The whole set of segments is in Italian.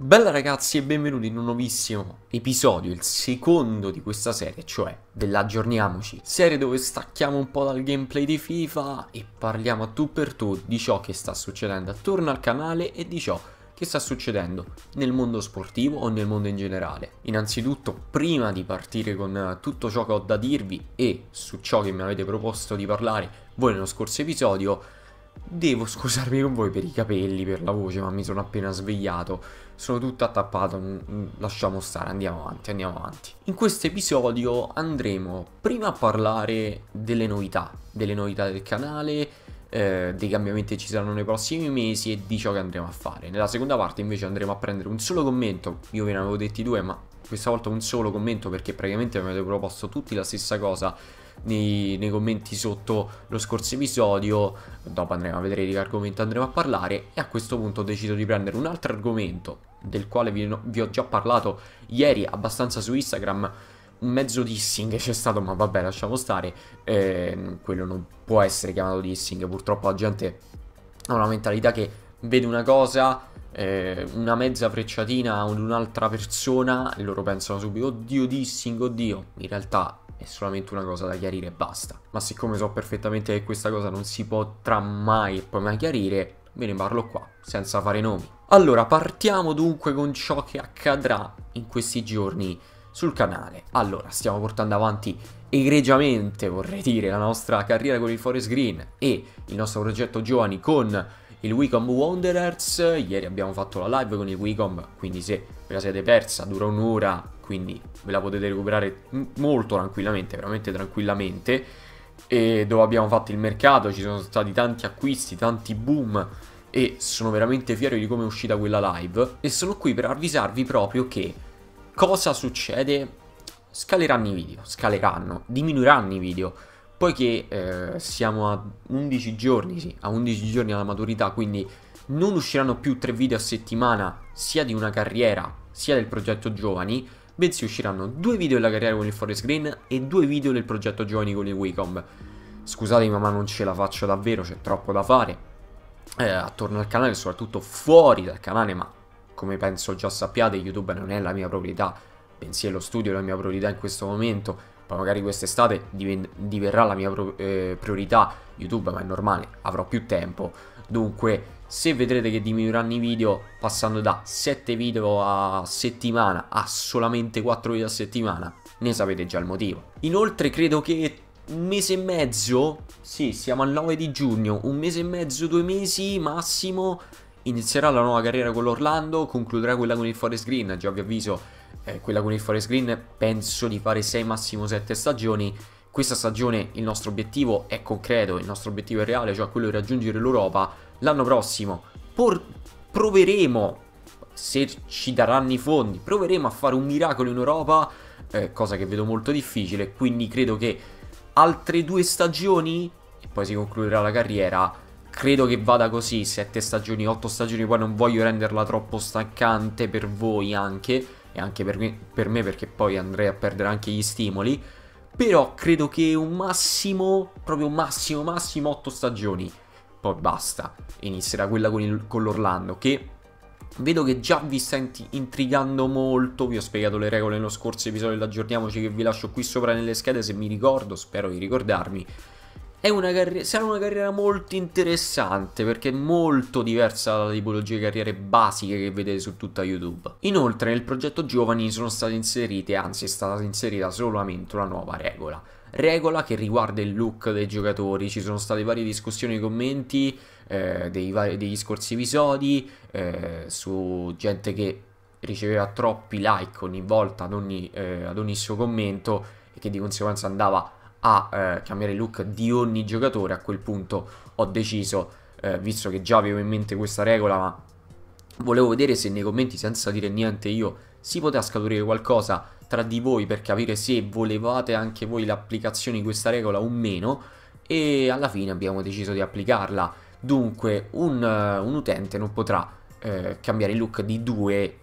Bella ragazzi e benvenuti in un nuovissimo episodio, il secondo di questa serie, cioè dell'aggiorniamoci, serie dove stacchiamo un po' dal gameplay di FIFA e parliamo a tu per tu di ciò che sta succedendo attorno al canale e di ciò che sta succedendo nel mondo sportivo o nel mondo in generale. Innanzitutto, prima di partire con tutto ciò che ho da dirvi e su ciò che mi avete proposto di parlare voi nello scorso episodio, Devo scusarmi con voi per i capelli, per la voce, ma mi sono appena svegliato. Sono tutto attappato, lasciamo stare, andiamo avanti, andiamo avanti. In questo episodio andremo prima a parlare delle novità, delle novità del canale, eh, dei cambiamenti che ci saranno nei prossimi mesi e di ciò che andremo a fare. Nella seconda parte invece andremo a prendere un solo commento, io ve ne avevo detti due, ma questa volta un solo commento perché praticamente mi avete proposto tutti la stessa cosa nei, nei commenti sotto lo scorso episodio, dopo andremo a vedere di che argomento andremo a parlare e a questo punto ho deciso di prendere un altro argomento del quale vi, vi ho già parlato ieri abbastanza su Instagram, un mezzo dissing c'è stato, ma vabbè lasciamo stare, eh, quello non può essere chiamato dissing, purtroppo la gente ha una mentalità che vede una cosa, eh, una mezza frecciatina ad un'altra persona e loro pensano subito, oddio dissing, oddio, in realtà è solamente una cosa da chiarire e basta. Ma siccome so perfettamente che questa cosa non si potrà mai e poi mai chiarire, ve ne parlo qua, senza fare nomi. Allora, partiamo dunque con ciò che accadrà in questi giorni sul canale. Allora, stiamo portando avanti egregiamente, vorrei dire, la nostra carriera con il Forest Green e il nostro progetto Giovani con il Wicom Wanderers. Ieri abbiamo fatto la live con il Wicom, quindi se ve la siete persa, dura un'ora, quindi ve la potete recuperare molto tranquillamente, veramente tranquillamente. E dove abbiamo fatto il mercato ci sono stati tanti acquisti, tanti boom e sono veramente fiero di come è uscita quella live. E sono qui per avvisarvi proprio che cosa succede. Scaleranno i video, scaleranno, diminuiranno i video. Poiché eh, siamo a 11 giorni, sì, a 11 giorni alla maturità, quindi non usciranno più 3 video a settimana sia di una carriera sia del progetto giovani bensì usciranno due video della carriera con il Forest Green e due video del progetto Giovani con il Wacom. Scusatemi ma non ce la faccio davvero, c'è troppo da fare. Eh, attorno al canale, soprattutto fuori dal canale, ma come penso già sappiate YouTube non è la mia priorità, bensì è lo studio la mia priorità in questo momento. Poi magari quest'estate diven- diverrà la mia pro- eh, priorità YouTube, ma è normale, avrò più tempo Dunque, se vedrete che diminuiranno i video passando da 7 video a settimana a solamente 4 video a settimana, ne sapete già il motivo. Inoltre credo che un mese e mezzo, sì, siamo al 9 di giugno, un mese e mezzo, due mesi massimo, inizierà la nuova carriera con l'Orlando, concluderà quella con il Forest Green, già vi avviso, eh, quella con il Forest Green penso di fare 6 massimo 7 stagioni questa stagione il nostro obiettivo è concreto, il nostro obiettivo è reale, cioè quello di raggiungere l'Europa. L'anno prossimo por- proveremo, se ci daranno i fondi, proveremo a fare un miracolo in Europa, eh, cosa che vedo molto difficile, quindi credo che altre due stagioni e poi si concluderà la carriera. Credo che vada così, sette stagioni, otto stagioni, poi non voglio renderla troppo stancante per voi anche, e anche per me, per me perché poi andrei a perdere anche gli stimoli però credo che un massimo, proprio massimo massimo 8 stagioni. Poi basta, inizierà quella con, il, con l'Orlando che Vedo che già vi sta intrigando molto, vi ho spiegato le regole nello scorso episodio dell'aggiorniamoci che vi lascio qui sopra nelle schede se mi ricordo, spero di ricordarmi una sarà una carriera molto interessante perché è molto diversa dalla tipologia di carriere basiche che vedete su tutta YouTube. Inoltre nel progetto giovani sono state inserite, anzi è stata inserita solamente una nuova regola. Regola che riguarda il look dei giocatori, ci sono state varie discussioni e commenti eh, dei vari, degli scorsi episodi eh, su gente che riceveva troppi like ogni volta ad ogni, eh, ad ogni suo commento e che di conseguenza andava a a eh, cambiare il look di ogni giocatore, a quel punto ho deciso, eh, visto che già avevo in mente questa regola, ma volevo vedere se nei commenti, senza dire niente io, si poteva scaturire qualcosa tra di voi per capire se volevate anche voi l'applicazione di questa regola o meno, e alla fine abbiamo deciso di applicarla. Dunque, un, uh, un utente non potrà eh, cambiare il look di due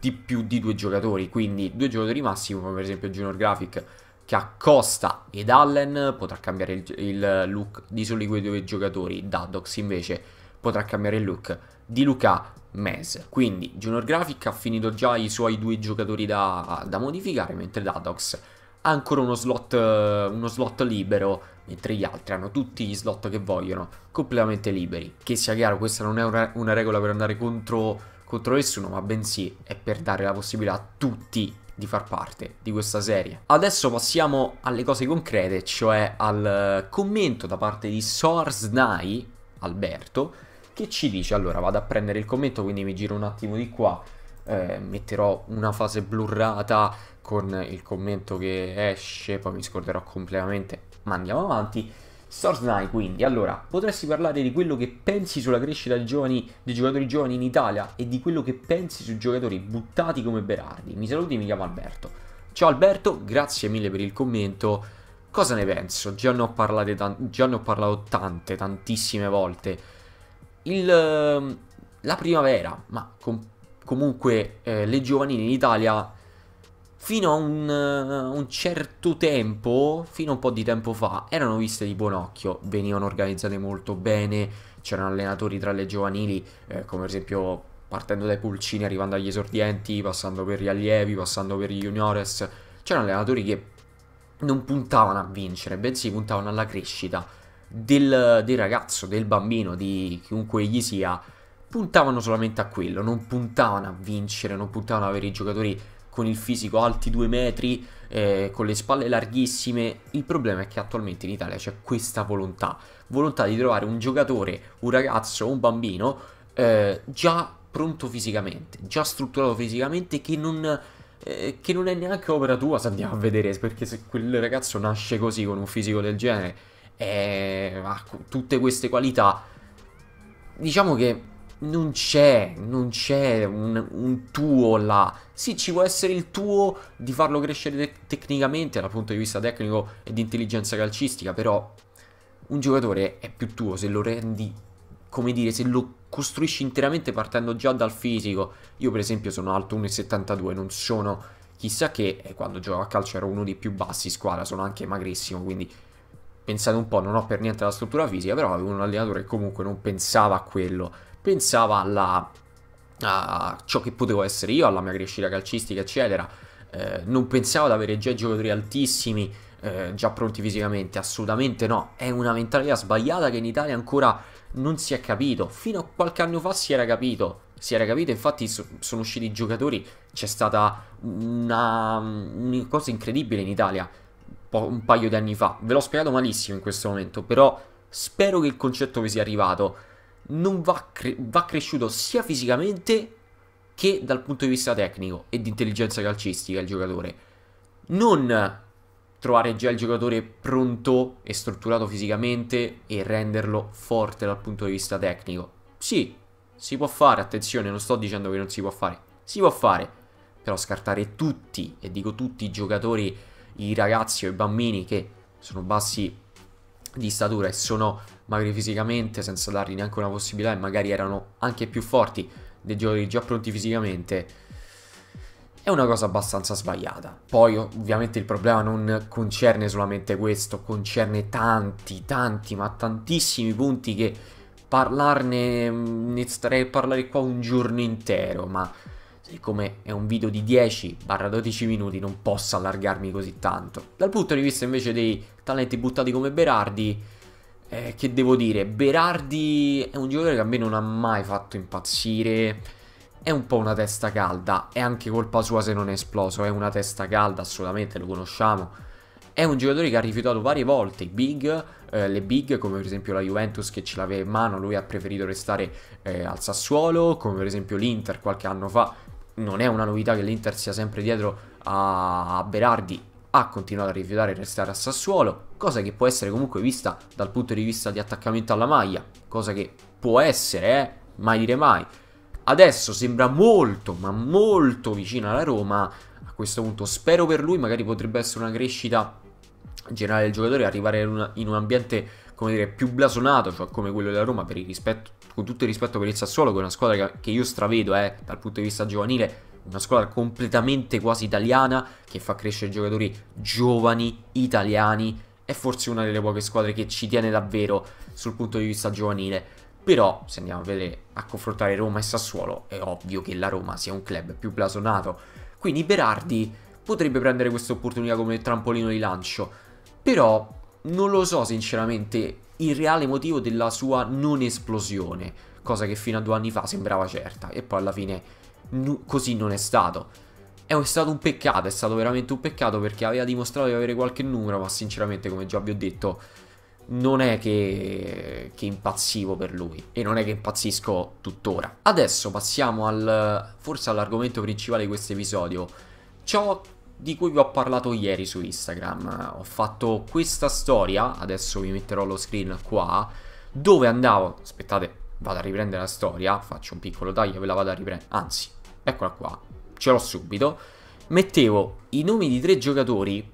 di più di due giocatori, quindi due giocatori massimo, come per esempio Junior Graphic che a Costa ed Allen potrà cambiare il, il look di soli quei due giocatori, Daddox invece potrà cambiare il look di Luca Mes. Quindi Junior Graphic ha finito già i suoi due giocatori da, da modificare, mentre Dadox ha ancora uno slot, uno slot, libero, mentre gli altri hanno tutti gli slot che vogliono, completamente liberi. Che sia chiaro, questa non è una, una regola per andare contro, contro nessuno, ma bensì è per dare la possibilità a tutti di far parte di questa serie. Adesso passiamo alle cose concrete, cioè al eh, commento da parte di Sorsnai, Alberto, che ci dice, allora vado a prendere il commento, quindi mi giro un attimo di qua, eh, metterò una fase blurrata con il commento che esce, poi mi scorderò completamente, ma andiamo avanti. 9 quindi, allora, potresti parlare di quello che pensi sulla crescita dei, giovani, di giocatori giovani in Italia e di quello che pensi su giocatori buttati come Berardi. Mi saluti, mi chiamo Alberto. Ciao Alberto, grazie mille per il commento. Cosa ne penso? Già ne ho, già ne ho parlato tante, tantissime volte. Il, ehm, la primavera, ma com comunque eh, le giovanili in Italia fino a un, uh, un, certo tempo, fino a un po' di tempo fa, erano viste di buon occhio, venivano organizzate molto bene, c'erano allenatori tra le giovanili, eh, come per esempio partendo dai pulcini, arrivando agli esordienti, passando per gli allievi, passando per gli juniores, c'erano allenatori che non puntavano a vincere, bensì puntavano alla crescita del, del ragazzo, del bambino, di chiunque egli sia, puntavano solamente a quello, non puntavano a vincere, non puntavano ad avere i giocatori con il fisico alti due metri, eh, con le spalle larghissime. Il problema è che attualmente in Italia c'è questa volontà, volontà di trovare un giocatore, un ragazzo, un bambino eh, già pronto fisicamente, già strutturato fisicamente che non, eh, che non è neanche opera tua se andiamo a vedere, perché se quel ragazzo nasce così con un fisico del genere, eh, ha tutte queste qualità, diciamo che non c'è, non c'è un, un, tuo là. Sì, ci può essere il tuo di farlo crescere te tecnicamente dal punto di vista tecnico e di intelligenza calcistica, però un giocatore è più tuo se lo rendi, come dire, se lo costruisci interamente partendo già dal fisico. Io per esempio sono alto 1,72, non sono chissà che, e quando giocavo a calcio ero uno dei più bassi squadra, sono anche magrissimo, quindi pensate un po', non ho per niente la struttura fisica, però avevo un allenatore che comunque non pensava a quello pensava alla, a ciò che potevo essere io, alla mia crescita calcistica, eccetera. Eh, non pensavo ad avere già giocatori altissimi, eh, già pronti fisicamente, assolutamente no. È una mentalità sbagliata che in Italia ancora non si è capito. Fino a qualche anno fa si era capito. Si era capito, infatti so, sono usciti i giocatori, c'è stata una, una cosa incredibile in Italia un paio di anni fa. Ve l'ho spiegato malissimo in questo momento, però spero che il concetto vi sia arrivato non va, cre va cresciuto sia fisicamente che dal punto di vista tecnico e di intelligenza calcistica il giocatore. Non trovare già il giocatore pronto e strutturato fisicamente e renderlo forte dal punto di vista tecnico. Sì, si può fare, attenzione, non sto dicendo che non si può fare, si può fare, però scartare tutti, e dico tutti i giocatori, i ragazzi o i bambini che sono bassi di statura e sono magri fisicamente senza dargli neanche una possibilità e magari erano anche più forti dei giocatori già pronti fisicamente è una cosa abbastanza sbagliata. Poi ovviamente il problema non concerne solamente questo, concerne tanti, tanti, ma tantissimi punti che parlarne ne starei a parlare qua un giorno intero, ma siccome è un video di 10-12 minuti non posso allargarmi così tanto. Dal punto di vista invece dei talenti buttati come Berardi, eh, che devo dire, Berardi è un giocatore che a me non ha mai fatto impazzire, è un po' una testa calda, è anche colpa sua se non è esploso, è una testa calda assolutamente, lo conosciamo. È un giocatore che ha rifiutato varie volte i big, eh, le big come per esempio la Juventus che ce l'aveva in mano, lui ha preferito restare eh, al Sassuolo, come per esempio l'Inter qualche anno fa non è una novità che l'Inter sia sempre dietro a Berardi ha continuato a rifiutare di restare a Sassuolo, cosa che può essere comunque vista dal punto di vista di attaccamento alla maglia, cosa che può essere, eh? mai dire mai. Adesso sembra molto, ma molto vicino alla Roma, a questo punto spero per lui, magari potrebbe essere una crescita generale del giocatore, arrivare in un ambiente come dire, più blasonato, cioè come quello della Roma per il rispetto con tutto il rispetto per il Sassuolo, che è una squadra che io stravedo eh, dal punto di vista giovanile, una squadra completamente quasi italiana, che fa crescere giocatori giovani, italiani, è forse una delle poche squadre che ci tiene davvero sul punto di vista giovanile. Però se andiamo a vedere a confrontare Roma e Sassuolo è ovvio che la Roma sia un club più blasonato. Quindi Berardi potrebbe prendere questa opportunità come trampolino di lancio. Però non lo so sinceramente il reale motivo della sua non esplosione, cosa che fino a due anni fa sembrava certa e poi alla fine n- così non è stato. È stato un peccato, è stato veramente un peccato perché aveva dimostrato di avere qualche numero, ma sinceramente come già vi ho detto non è che, che, impazzivo per lui e non è che impazzisco tuttora. Adesso passiamo al, forse all'argomento principale di questo episodio, ciò di cui vi ho parlato ieri su Instagram. Ho fatto questa storia, adesso vi metterò lo screen qua, dove andavo... Aspettate, vado a riprendere la storia, faccio un piccolo taglio e ve la vado a riprendere. Anzi, eccola qua, ce l'ho subito. Mettevo i nomi di tre giocatori,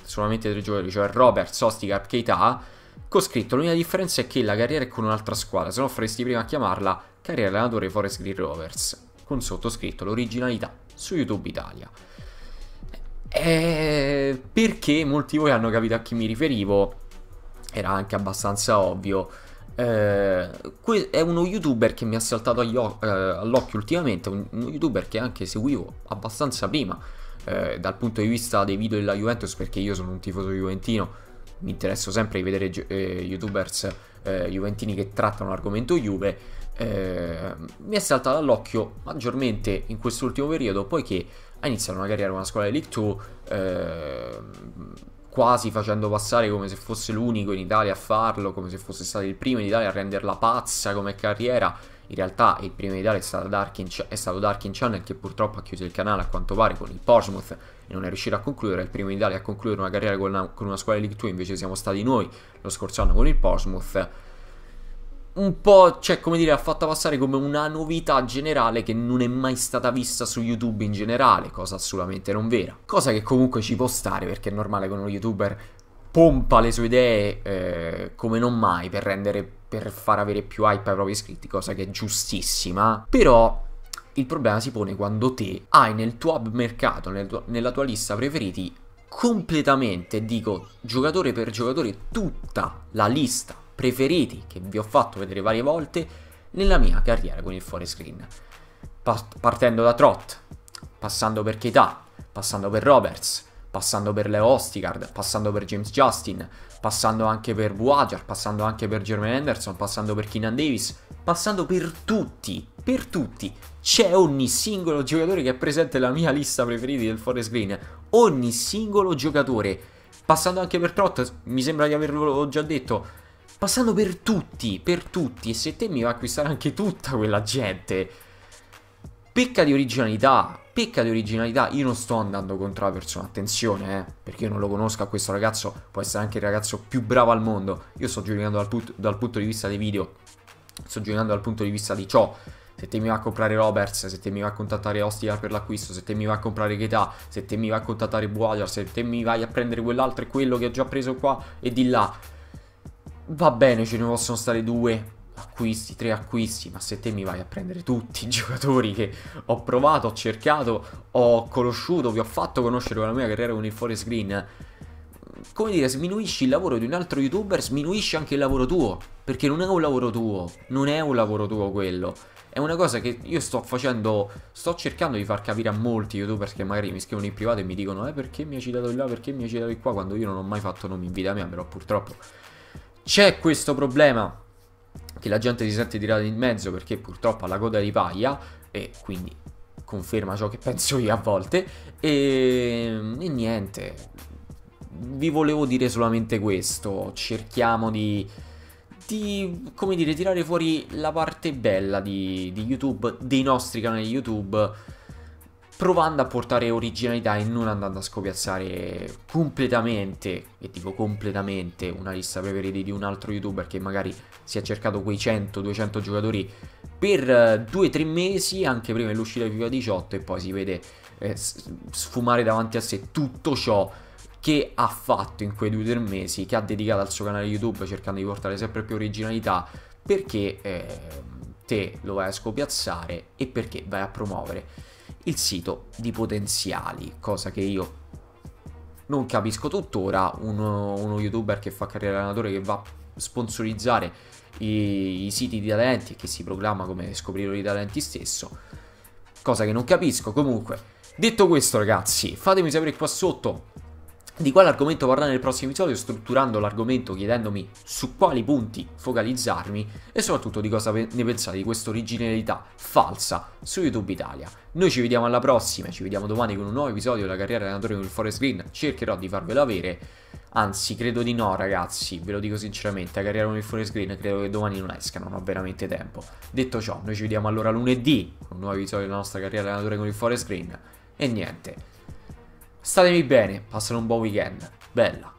solamente tre giocatori, cioè Robert, Sostica, Keita, con scritto l'unica differenza è che la carriera è con un'altra squadra, se no faresti prima a chiamarla carriera allenatore Forest Green Rovers, con sottoscritto l'originalità su YouTube Italia. Eh, perché molti di voi hanno capito a chi mi riferivo, era anche abbastanza ovvio. Eh, è uno youtuber che mi ha saltato o- eh, all'occhio ultimamente, un, uno youtuber che anche seguivo abbastanza prima eh, dal punto di vista dei video della Juventus, perché io sono un tifoso juventino, mi interesso sempre di vedere gi- eh, youtubers eh, juventini che trattano l'argomento Juve. mi è saltato all'occhio maggiormente in quest'ultimo periodo, poiché a iniziare una carriera con una squadra di League 2 eh, quasi facendo passare come se fosse l'unico in Italia a farlo, come se fosse stato il primo in Italia a renderla pazza come carriera. In realtà il primo in Italia è stato Darkin, è stato Darkin Channel che purtroppo ha chiuso il canale a quanto pare con il Portsmouth e non è riuscito a concludere. Il primo in Italia a concludere una carriera con una, con una squadra di League 2 invece siamo stati noi lo scorso anno con il Portsmouth un po', cioè, come dire, l'ha fatta passare come una novità generale che non è mai stata vista su YouTube in generale, cosa assolutamente non vera. Cosa che comunque ci può stare, perché è normale che uno youtuber pompa le sue idee eh, come non mai per rendere, per far avere più hype ai propri iscritti, cosa che è giustissima, però... Il problema si pone quando te hai nel tuo hub mercato, nel tuo, nella tua lista preferiti, completamente, dico giocatore per giocatore, tutta la lista preferiti che vi ho fatto vedere varie volte nella mia carriera con il forest green. Pa- partendo da Trot, passando per Keita, passando per Roberts, passando per Leo Ostigard, passando per James Justin, passando anche per Buajar, passando anche per Jermaine Anderson, passando per Keenan Davis, passando per tutti, per tutti. C'è ogni singolo giocatore che è presente nella mia lista preferiti del Forest Green. Ogni singolo giocatore. Passando anche per Trot, mi sembra di averlo già detto, Passando per tutti, per tutti. E se te mi va a acquistare anche tutta quella gente. Pecca di originalità, pecca di originalità. Io non sto andando contro la persona, attenzione, eh, perché io non lo conosco a questo ragazzo. Può essere anche il ragazzo più bravo al mondo. Io sto giudicando dal, put dal punto di vista dei video, sto giudicando dal punto di vista di ciò se te mi va a comprare Roberts, se te mi va a contattare Ostigar per l'acquisto, se te mi va a comprare Geta, se te mi va a contattare Boyer, se te mi vai a prendere quell'altro e quello che ho già preso qua e di là va bene, ce ne possono stare due acquisti, tre acquisti, ma se te mi vai a prendere tutti i giocatori che ho provato, ho cercato, ho conosciuto, vi ho fatto conoscere con la mia carriera con il Forest Green, come dire, sminuisci il lavoro di un altro youtuber, sminuisci anche il lavoro tuo, perché non è un lavoro tuo, non è un lavoro tuo quello. È una cosa che io sto facendo, sto cercando di far capire a molti youtuber che magari mi scrivono in privato e mi dicono eh perché mi hai citato di là, perché mi hai citato di qua, quando io non ho mai fatto nomi in vita mia, però purtroppo c'è questo problema che la gente si sente tirata in mezzo perché purtroppo ha la coda di paglia e quindi conferma ciò che penso io a volte e, ehm, e niente, vi volevo dire solamente questo, cerchiamo di, di, come dire, tirare fuori la parte bella di, di YouTube, dei nostri canali YouTube provando a portare originalità e non andando a scopiazzare completamente, e dico completamente, una lista preferita di un altro youtuber che magari si è cercato quei 100-200 giocatori per 2-3 eh, mesi, anche prima dell'uscita di FIFA 18, e poi si vede eh, sfumare davanti a sé tutto ciò che ha fatto in quei 2-3 mesi, che ha dedicato al suo canale YouTube cercando di portare sempre più originalità, perché... Eh, te lo vai a scopiazzare e perché vai a promuovere il sito di potenziali, cosa che io non capisco tuttora, uno, uno youtuber che fa carriera allenatore che va a sponsorizzare i, i siti di talenti e che si proclama come scoprire i talenti stesso, cosa che non capisco comunque. Detto questo ragazzi, fatemi sapere qua sotto di quale argomento parlare nel prossimo episodio, strutturando l'argomento, chiedendomi su quali punti focalizzarmi e soprattutto di cosa ne pensate di questa originalità falsa su YouTube Italia. Noi ci vediamo alla prossima, ci vediamo domani con un nuovo episodio della carriera allenatore con il Forest Green, cercherò di farvelo avere, anzi credo di no ragazzi, ve lo dico sinceramente, la carriera con il Forest Green credo che domani non esca, non ho veramente tempo. Detto ciò, noi ci vediamo allora lunedì con un nuovo episodio della nostra carriera allenatore con il Forest Green e niente. Statemi bene, passate un buon weekend. Bella.